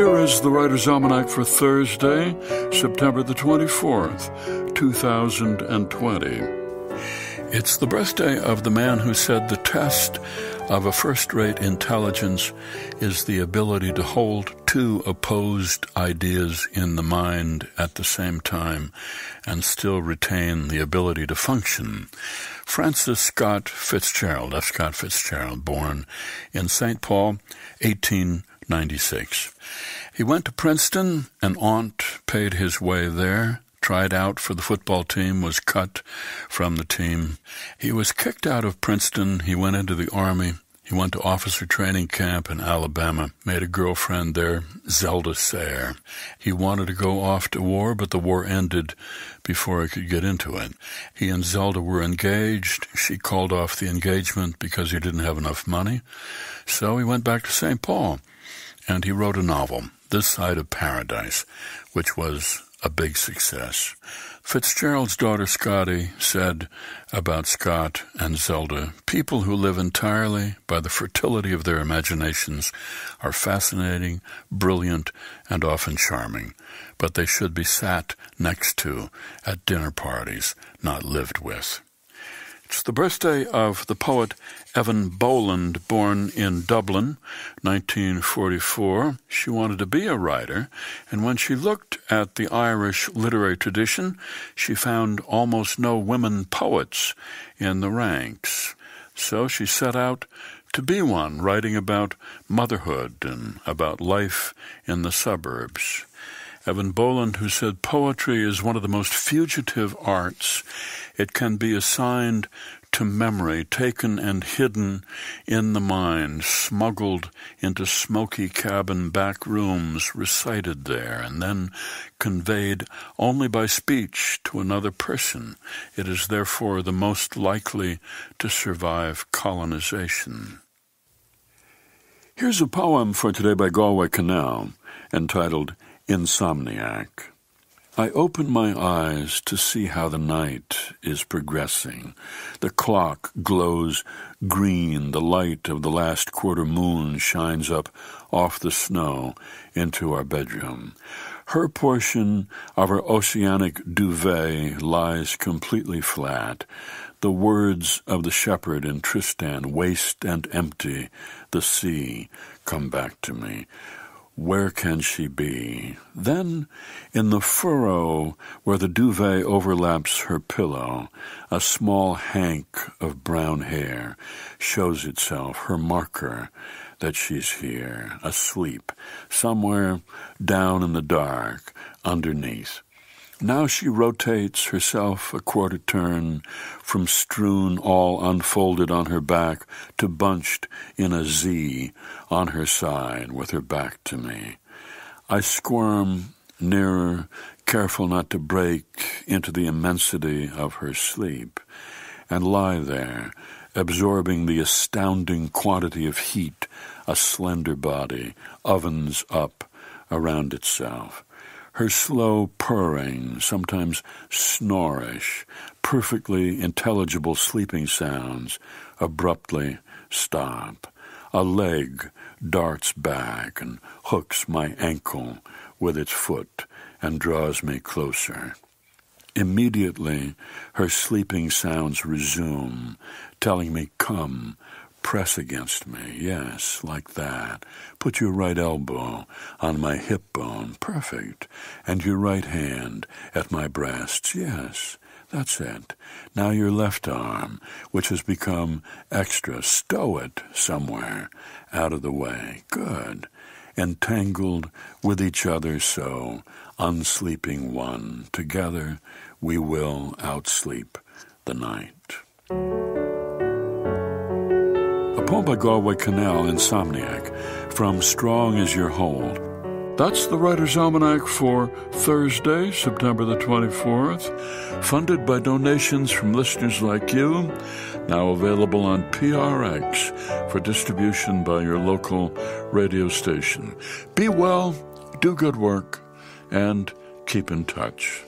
here is the Writer's Almanac for Thursday, September the 24th, 2020. It's the birthday of the man who said the test of a first rate intelligence is the ability to hold two opposed ideas in the mind at the same time and still retain the ability to function. Francis Scott Fitzgerald, F. Scott Fitzgerald, born in St. Paul, 18 96. He went to Princeton. An aunt paid his way there, tried out for the football team, was cut from the team. He was kicked out of Princeton. He went into the Army. He went to officer training camp in Alabama, made a girlfriend there, Zelda Sayre. He wanted to go off to war, but the war ended before he could get into it. He and Zelda were engaged. She called off the engagement because he didn't have enough money. So he went back to St. Paul, and he wrote a novel, This Side of Paradise, which was a big success. Fitzgerald's daughter Scotty said about Scott and Zelda people who live entirely by the fertility of their imaginations are fascinating, brilliant, and often charming, but they should be sat next to at dinner parties, not lived with. It's the birthday of the poet Evan Boland, born in Dublin, 1944. She wanted to be a writer, and when she looked at the Irish literary tradition, she found almost no women poets in the ranks. So she set out to be one, writing about motherhood and about life in the suburbs. Evan Boland, who said poetry is one of the most fugitive arts. It can be assigned to memory, taken and hidden in the mind, smuggled into smoky cabin back rooms, recited there, and then conveyed only by speech to another person. It is therefore the most likely to survive colonization. Here's a poem for today by Galway Canal, entitled Insomniac. I open my eyes to see how the night is progressing. The clock glows green. The light of the last quarter moon shines up off the snow into our bedroom. Her portion of our oceanic duvet lies completely flat. The words of the shepherd in Tristan, waste and empty, the sea, come back to me. Where can she be? Then, in the furrow where the duvet overlaps her pillow, a small hank of brown hair shows itself, her marker that she's here, asleep, somewhere down in the dark, underneath. Now she rotates herself a quarter turn from strewn all unfolded on her back to bunched in a Z on her side with her back to me. I squirm nearer, careful not to break into the immensity of her sleep, and lie there, absorbing the astounding quantity of heat a slender body ovens up around itself her slow purring, sometimes snorish, perfectly intelligible sleeping sounds abruptly stop. A leg darts back and hooks my ankle with its foot and draws me closer. Immediately, her sleeping sounds resume, telling me, Come, press against me. Yes, like that. Put your right elbow on my hip bone. Perfect. And your right hand at my breasts. Yes. That's it. Now your left arm, which has become extra, stow it somewhere out of the way. Good. Entangled with each other, so unsleeping one. Together we will outsleep the night. Paul Galway Canal Insomniac from Strong as Your Hold. That's the Writer's Almanac for Thursday, September the 24th, funded by donations from listeners like you, now available on PRX for distribution by your local radio station. Be well, do good work, and keep in touch.